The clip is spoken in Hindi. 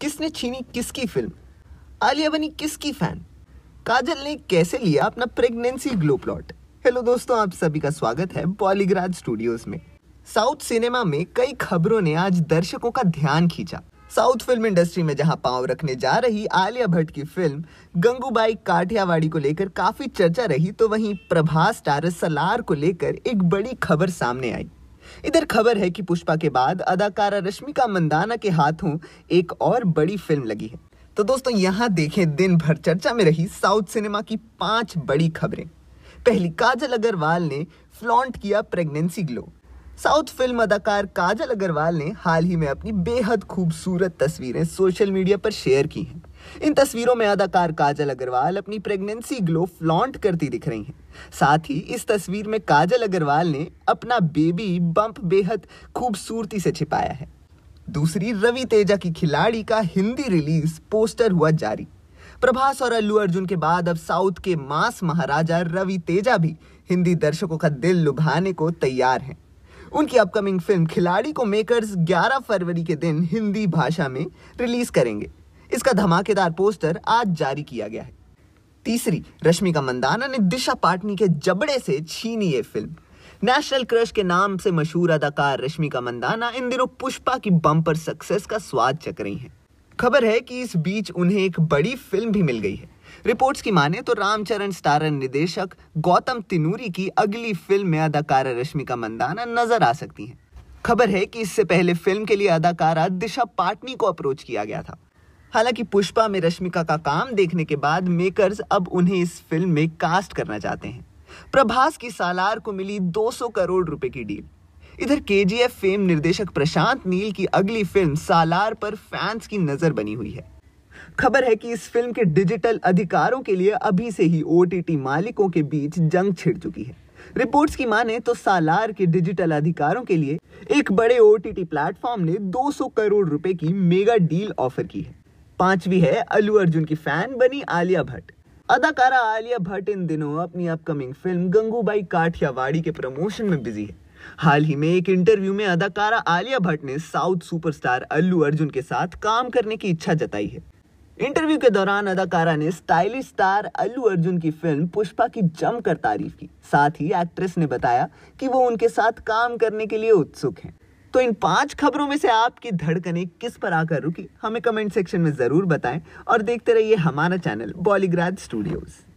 किसने छीनी किसकी फिल्म आलिया बनी किसकी फैन काजल ने कैसे लिया अपना प्रेगनेंसी ग्लो प्लॉट हेलो दोस्तों आप सभी का स्वागत है बॉलीग्राज स्टूडियोज में साउथ सिनेमा में कई खबरों ने आज दर्शकों का ध्यान खींचा साउथ फिल्म इंडस्ट्री में जहां पांव रखने जा रही आलिया भट्ट की फिल्म गंगूबाई काठियावाड़ी को लेकर काफी चर्चा रही तो वहीं प्रभास टारस सलार को लेकर एक बड़ी खबर सामने आई इधर खबर है कि पुष्पा के बाद अदाकारा रश्मिका मंदाना के हाथों एक और बड़ी फिल्म लगी है तो दोस्तों यहाँ देखें दिन भर चर्चा में रही साउथ सिनेमा की पांच बड़ी खबरें पहली काजल अग्रवाल ने फ्लॉन्ट किया प्रेगनेंसी ग्लो साउथ फिल्म अदाकार काजल अग्रवाल ने हाल ही में अपनी बेहद खूबसूरत तस्वीरें सोशल मीडिया पर शेयर की हैं इन तस्वीरों में अदाकार काजल अग्रवाल अपनी प्रेगनेंसी ग्लो फ्लॉन्ट करती दिख रही हैं साथ ही इस तस्वीर में काजल अग्रवाल ने अपना बेबी बम्प बेहद खूबसूरती से छिपाया है दूसरी रवि तेजा की खिलाड़ी का हिंदी रिलीज पोस्टर हुआ जारी प्रभास और अल्लू अर्जुन के बाद अब साउथ के मास महाराजा रवि तेजा भी हिंदी दर्शकों का दिल लुभाने को तैयार हैं उनकी अपकमिंग फिल्म खिलाड़ी को मेकर्स 11 फरवरी के दिन हिंदी भाषा में रिलीज करेंगे इसका धमाकेदार पोस्टर आज जारी किया गया है तीसरी रश्मिका मंदाना ने दिशा पाटनी के जबड़े से छीनी ये फिल्म नेशनल क्रश के नाम से मशहूर अदाकार रश्मिका मंदाना इन दिनों पुष्पा की बम्पर सक्सेस का स्वाद चक रही हैं खबर है कि इस बीच उन्हें एक बड़ी फिल्म भी मिल गई है रिपोर्ट्स की माने तो रामचरण स्टारर निदेशक गौतम तिनूरी की अगली फिल्म में अदाकारा रश्मिका मंदाना नजर आ सकती हैं खबर है कि इससे पहले फिल्म के लिए अदाकारा दिशा पाटनी को अप्रोच किया गया था हालांकि पुष्पा में रश्मिका का काम देखने के बाद मेकर्स अब उन्हें इस फिल्म में कास्ट करना चाहते हैं प्रभास की सालार को मिली 200 करोड़ रुपए की डील इधर के फेम निर्देशक प्रशांत नील की अगली फिल्म सालार पर फैंस की नजर बनी हुई है खबर है कि इस फिल्म के डिजिटल अधिकारों के लिए अभी से ही ओ मालिकों के बीच जंग छिड़ चुकी है रिपोर्ट्स की माने तो सालार के डिजिटल अधिकारों के लिए एक बड़े ओ प्लेटफॉर्म ने 200 करोड़ रुपए की मेगा डील ऑफर की है पांचवी है अलू अर्जुन की फैन बनी आलिया भट्ट अदाकारा आलिया भट्ट इन दिनों अपनी अपकमिंग फिल्म गंगूबाई काठियावाड़ी के प्रमोशन में बिजी है हाल ही में एक इंटरव्यू में अदाकारा आलिया भट्ट ने साउथ सुपरस्टार अल्लू अर्जुन के साथ काम करने की इच्छा जताई है इंटरव्यू के दौरान अदाकारा ने स्टाइलिश स्टार अल्लू अर्जुन की फिल्म पुष्पा की जमकर तारीफ की साथ ही एक्ट्रेस ने बताया कि वो उनके साथ काम करने के लिए उत्सुक हैं तो इन पांच खबरों में से आपकी धड़कने किस पर आकर रुकी हमें कमेंट सेक्शन में ज़रूर बताएं और देखते रहिए हमारा चैनल बॉलीग्राज स्टूडियोज़